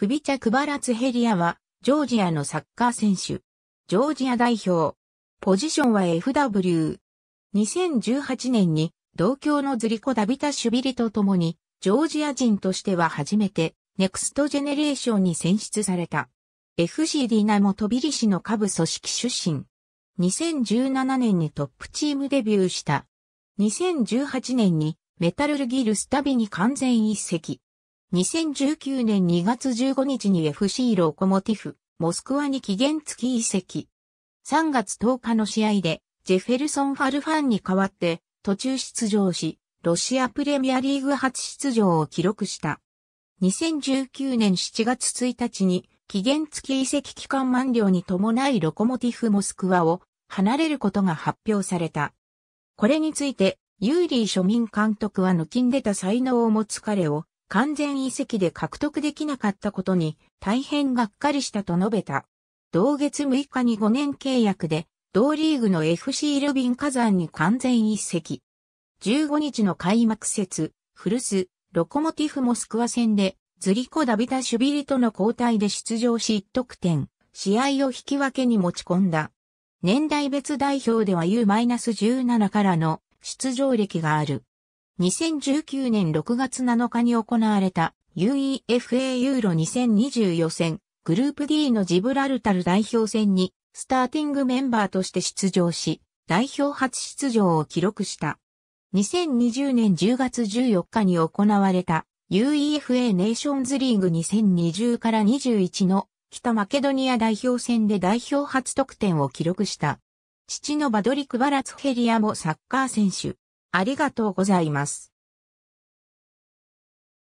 フビチャ・クバラツヘリアは、ジョージアのサッカー選手。ジョージア代表。ポジションは FW。2018年に、同郷のズリコ・ダビタシュビリと共に、ジョージア人としては初めて、ネクストジェネレーションに選出された。FC ディナモ・トビリ氏の下部組織出身。2017年にトップチームデビューした。2018年にメタルルギルスタビに完全一席。2019年2月15日に FC ロコモティフ、モスクワに期限付き移籍。3月10日の試合で、ジェフェルソン・ファルファンに代わって、途中出場し、ロシアプレミアリーグ初出場を記録した。2019年7月1日に、期限付き移籍期間満了に伴いロコモティフ・モスクワを離れることが発表された。これについて、ユーリー庶民監督は抜きんでた才能を持つ彼を完全移籍で獲得できなかったことに大変がっかりしたと述べた。同月6日に5年契約で、同リーグの FC ルビン火山に完全移籍。15日の開幕節、古巣、ロコモティフモスクワ戦で、ズリコ・ダビタ・シュビリとの交代で出場し1得点、試合を引き分けに持ち込んだ。年代別代表では U-17 からの出場歴がある。2019年6月7日に行われた UEFA ユーロ2020予選グループ D のジブラルタル代表戦にスターティングメンバーとして出場し代表初出場を記録した。2020年10月14日に行われた UEFA ネーションズリーグ2020から21の北マケドニア代表戦で代表初得点を記録した。父のバドリク・バラツヘリアもサッカー選手。ありがとうございます。